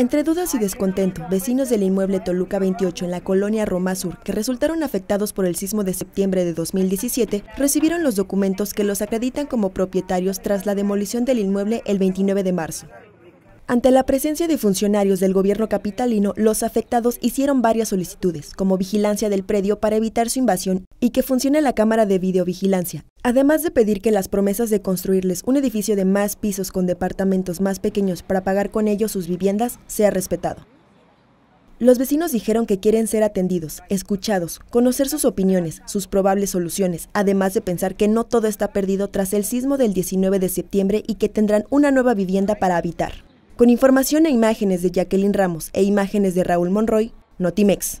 Entre dudas y descontento, vecinos del inmueble Toluca 28 en la colonia Roma Sur, que resultaron afectados por el sismo de septiembre de 2017, recibieron los documentos que los acreditan como propietarios tras la demolición del inmueble el 29 de marzo. Ante la presencia de funcionarios del gobierno capitalino, los afectados hicieron varias solicitudes, como vigilancia del predio para evitar su invasión y que funcione la cámara de videovigilancia, Además de pedir que las promesas de construirles un edificio de más pisos con departamentos más pequeños para pagar con ellos sus viviendas sea respetado. Los vecinos dijeron que quieren ser atendidos, escuchados, conocer sus opiniones, sus probables soluciones, además de pensar que no todo está perdido tras el sismo del 19 de septiembre y que tendrán una nueva vivienda para habitar. Con información e imágenes de Jacqueline Ramos e imágenes de Raúl Monroy, Notimex.